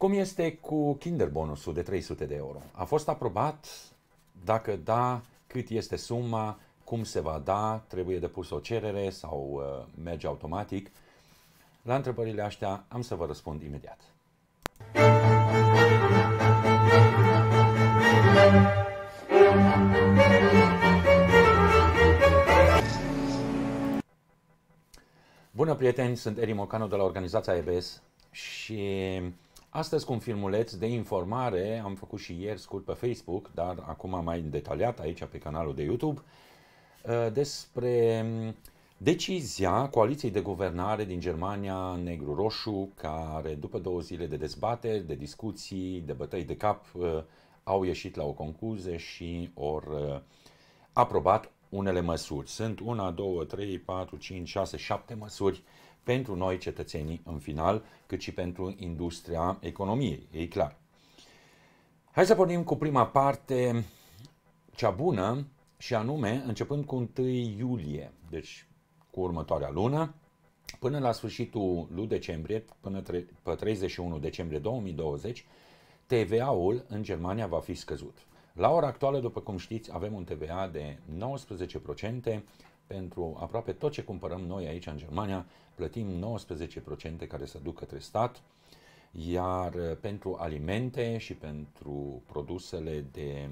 Cum este cu kinder bonusul de 300 de euro? A fost aprobat? Dacă da, cât este suma? Cum se va da? Trebuie depus o cerere sau uh, merge automatic? La întrebările astea am să vă răspund imediat. Bună prieteni, sunt Eri Mocanu de la organizația EBS și Astăzi cu un filmuleț de informare, am făcut și ieri scurt pe Facebook, dar acum mai detaliat aici pe canalul de YouTube, uh, despre um, decizia coaliției de guvernare din Germania negru-roșu, care după două zile de dezbateri, de discuții, de bătăi de cap, uh, au ieșit la o concluzie și au uh, aprobat unele măsuri. Sunt una, două, trei, patru, cinci, șase, șapte măsuri uh, pentru noi cetățenii în final, cât și pentru industria economiei, e clar. Hai să pornim cu prima parte, cea bună, și anume începând cu 1 iulie, deci cu următoarea lună, până la sfârșitul lui decembrie, până tre- pe 31 decembrie 2020, TVA-ul în Germania va fi scăzut. La ora actuală, după cum știți, avem un TVA de 19%, pentru aproape tot ce cumpărăm noi aici în Germania, plătim 19% care se duc către stat, iar uh, pentru alimente și pentru produsele de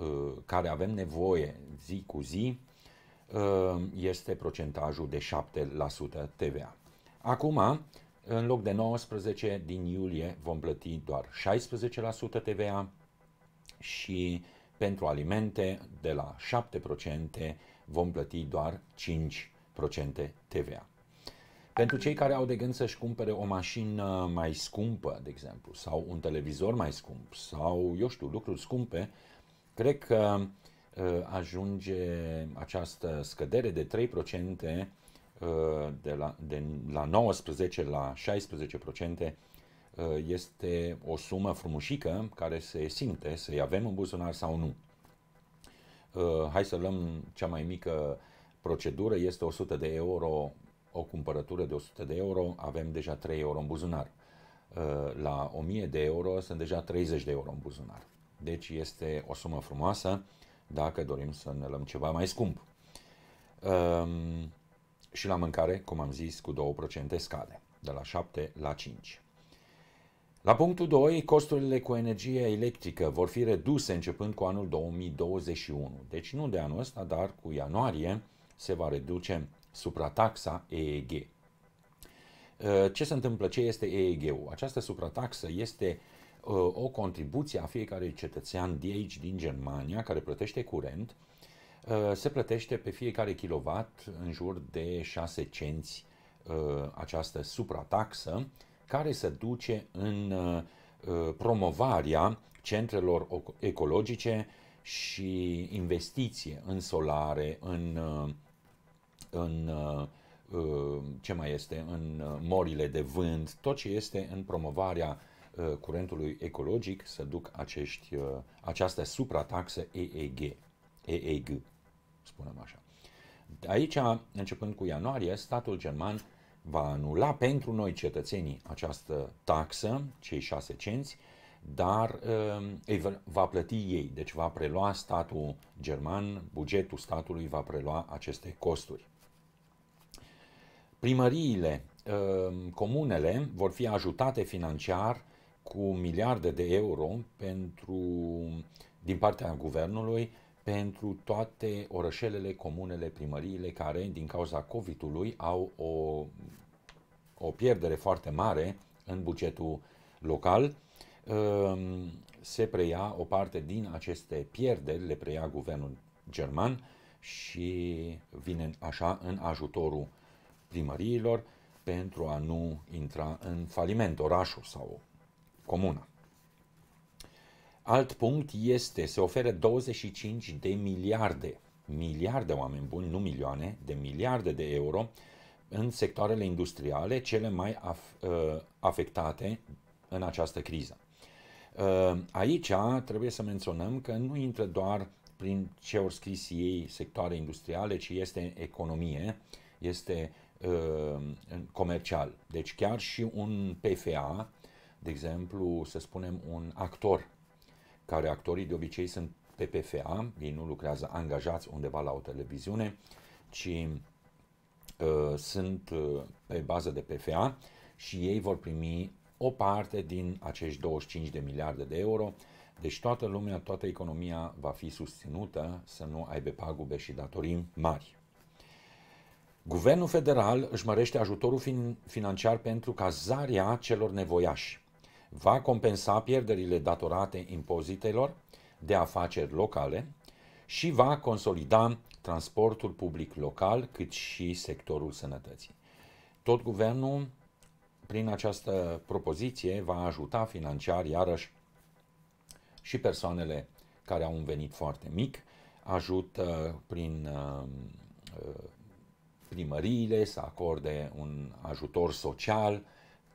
uh, care avem nevoie zi cu zi uh, este procentajul de 7% TVA. Acum, în loc de 19 din iulie vom plăti doar 16% TVA și pentru alimente de la 7% vom plăti doar 5% TVA. Pentru cei care au de gând să-și cumpere o mașină mai scumpă, de exemplu, sau un televizor mai scump, sau, eu știu, lucruri scumpe, cred că ă, ajunge această scădere de 3% ă, de la, de la 19 la 16% ă, este o sumă frumușică care se simte să-i avem în buzunar sau nu. Uh, hai să luăm cea mai mică procedură, este 100 de euro, o cumpărătură de 100 de euro, avem deja 3 euro în buzunar. Uh, la 1000 de euro sunt deja 30 de euro în buzunar. Deci este o sumă frumoasă dacă dorim să ne luăm ceva mai scump. Um, și la mâncare, cum am zis, cu 2% scade, de la 7 la 5. La punctul 2, costurile cu energie electrică vor fi reduse începând cu anul 2021. Deci nu de anul ăsta, dar cu ianuarie se va reduce suprataxa EEG. Uh, ce se întâmplă? Ce este EEG-ul? Această suprataxă este uh, o contribuție a fiecare cetățean de aici din Germania care plătește curent. Uh, se plătește pe fiecare kilowatt în jur de 6 cenți această suprataxă care se duce în uh, uh, promovarea centrelor ecologice și investiție în solare, în, uh, în ce mai este, în morile de vânt, tot ce este în promovarea curentului ecologic să duc acești, această suprataxă EEG, EEG, spunem așa. Aici, începând cu ianuarie, statul german va anula pentru noi cetățenii această taxă, cei 6 cenți, dar îi ehm, va plăti ei, deci va prelua statul german, bugetul statului va prelua aceste costuri. Primăriile, ehm, comunele vor fi ajutate financiar cu miliarde de euro pentru, din partea guvernului pentru toate orășelele, comunele, primăriile care, din cauza COVID-ului, au o, o pierdere foarte mare în bugetul local. Ehm, se preia o parte din aceste pierderi, le preia guvernul german și vine așa în ajutorul primăriilor pentru a nu intra în faliment orașul sau comuna. Alt punct este, se oferă 25 de miliarde, miliarde oameni buni, nu milioane, de miliarde de euro în sectoarele industriale cele mai af, uh, afectate în această criză. Uh, aici trebuie să menționăm că nu intră doar prin ce au scris ei sectoare industriale, ci este economie, este uh, comercial. Deci chiar și un PFA, de exemplu, să spunem un actor care actorii de obicei sunt pe PFA, ei nu lucrează angajați undeva la o televiziune, ci uh, sunt uh, pe bază de PFA și ei vor primi o parte din acești 25 de miliarde de euro. Deci toată lumea, toată economia va fi susținută să nu aibă pagube și datorii mari. Guvernul federal își mărește ajutorul fin- financiar pentru cazarea celor nevoiași va compensa pierderile datorate impozitelor de afaceri locale și va consolida transportul public local cât și sectorul sănătății. Tot guvernul, prin această propoziție, va ajuta financiar iarăși și persoanele care au un venit foarte mic, ajută prin uh, uh, primăriile să acorde un ajutor social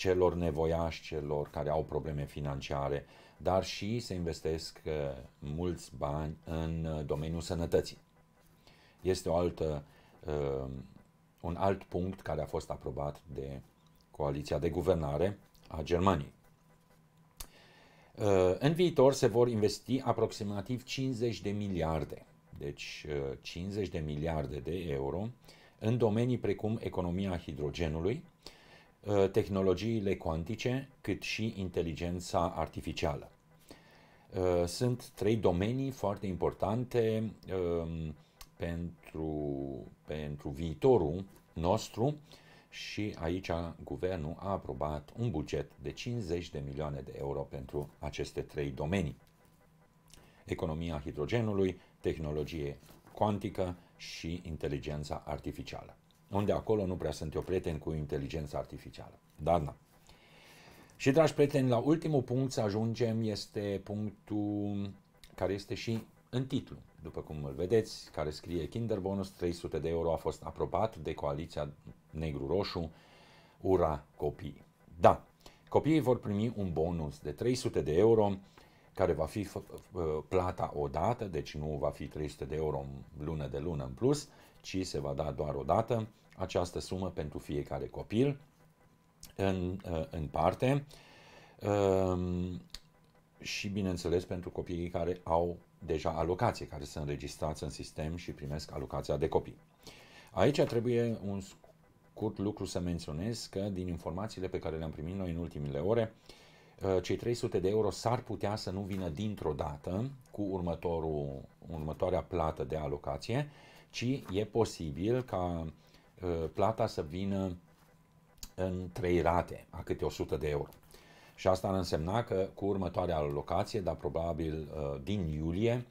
celor nevoiași, celor care au probleme financiare, dar și se investesc uh, mulți bani în uh, domeniul sănătății. Este o altă, uh, un alt punct care a fost aprobat de coaliția de guvernare a Germaniei. În viitor se vor investi aproximativ 50 de miliarde, deci 50 de miliarde de euro, în domenii precum economia hidrogenului, Uh, tehnologiile cuantice, cât și inteligența artificială. Uh, sunt trei domenii foarte importante um, pentru, pentru viitorul nostru și aici guvernul a aprobat un buget de 50 de milioane de euro pentru aceste trei domenii. Economia hidrogenului, tehnologie cuantică și inteligența artificială unde acolo nu prea sunt eu prieten cu inteligența artificială. Dar na. Da. Și, dragi prieteni, la ultimul punct să ajungem este punctul care este și în titlu, după cum îl vedeți, care scrie Kinder Bonus 300 de euro a fost aprobat de coaliția negru-roșu, ura copiii. Da, copiii vor primi un bonus de 300 de euro care va fi plata odată, deci nu va fi 300 de euro în lună de lună în plus, ci se va da doar odată această sumă pentru fiecare copil în, ă, în parte ă, și, bineînțeles, pentru copiii care au deja alocație, care sunt înregistrați în sistem și primesc alocația de copii. Aici trebuie un scurt lucru să menționez că din informațiile pe care le-am primit noi în ultimile ore, uh, Uh, cei 300 de euro s-ar putea să nu vină dintr-o dată cu următorul, următoarea plată de alocație, ci e posibil ca uh, plata să vină în trei rate, a câte 100 de euro. Și asta ar însemna că cu următoarea alocație, dar probabil uh, din iulie,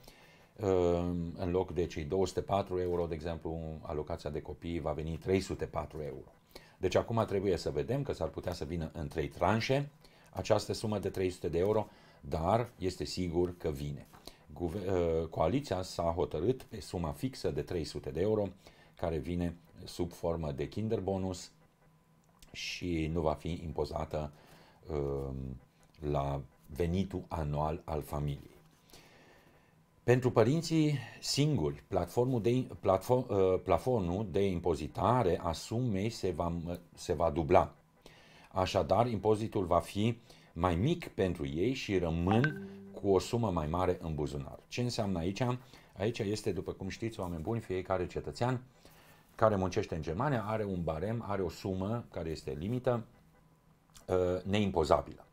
în loc de cei 204 euro, de exemplu, alocația de copii va veni 304 euro. Deci acum trebuie să vedem că s-ar putea să vină în trei tranșe, această sumă de 300 de euro, dar este sigur că vine. Ă, coaliția s-a hotărât pe suma fixă de 300 de euro, care vine sub formă de kinder bonus și nu va fi impozată ă, la venitul anual al familiei. Pentru părinții singuri, platformul de, platform, ă, plafonul de impozitare a sumei se va, se va dubla Așadar, impozitul va fi mai mic pentru ei și rămân cu o sumă mai mare în buzunar. Ce înseamnă aici? Aici este, după cum știți, oameni buni, fiecare cetățean care muncește în Germania are un barem, are o sumă care este limită ă, neimpozabilă.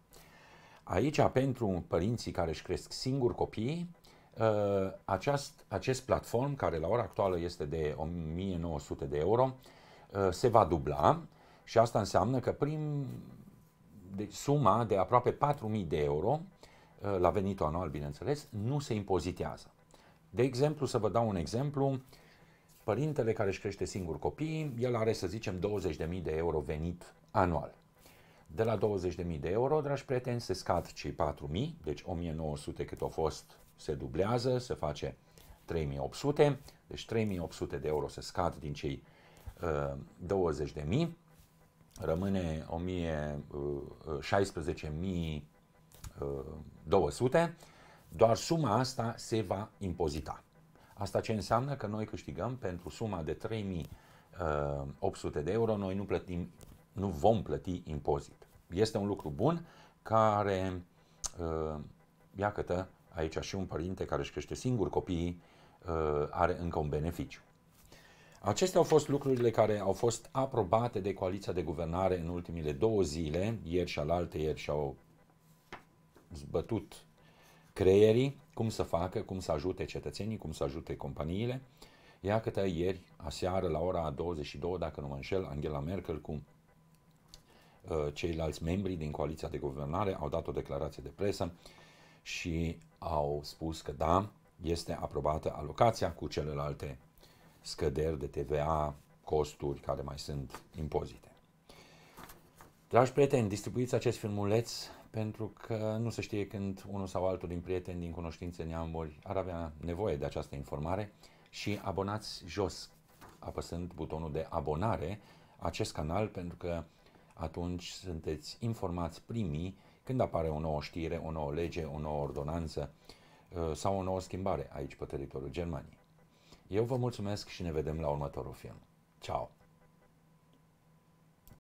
Aici, pentru părinții care își cresc singuri copiii, ă, acest, acest platform, care la ora actuală este de 1900 de euro, ă, se va dubla și asta înseamnă că prin deci suma de aproape 4.000 de euro, uh, la venitul anual, bineînțeles, nu se impozitează. De exemplu, să vă dau un exemplu, părintele care își crește singur copiii, el are, să zicem, 20.000 de euro venit anual. De la 20.000 de euro, dragi prieteni, se scad cei 4.000, deci 1.900 cât au fost se dublează, se face 3.800, deci 3.800 de euro se scad din cei uh, 20.000 rămâne 16.200, uh, uh, uh, doar suma asta se va impozita. Asta ce înseamnă că noi câștigăm pentru suma de 3.800 de euro, noi nu, plătim, nu vom plăti impozit. Este un lucru bun care, iată, aici și un părinte care își crește singur copiii are încă un beneficiu. Acestea au fost lucrurile care au fost aprobate de coaliția de guvernare în ultimile două zile, ieri și alaltă ieri și-au zbătut creierii, cum să facă, cum să ajute cetățenii, cum să ajute companiile. Ia câte ieri, aseară, la ora 22, dacă nu mă înșel, Angela Merkel cu uh, ceilalți membri din coaliția de guvernare au dat o declarație de presă și au spus că da, este aprobată alocația cu celelalte scăderi de TVA, costuri care mai sunt impozite. Dragi prieteni, distribuiți acest filmuleț pentru că nu se știe când unul sau altul din prieteni, din cunoștințe, neamuri ar avea nevoie de această informare și abonați jos, apăsând butonul de abonare acest canal pentru că atunci sunteți informați primii când apare o nouă știre, o nouă lege, o nouă ordonanță uh, sau o nouă schimbare aici pe teritoriul Germaniei. Eu vă mulțumesc și ne vedem la următorul film. Ciao!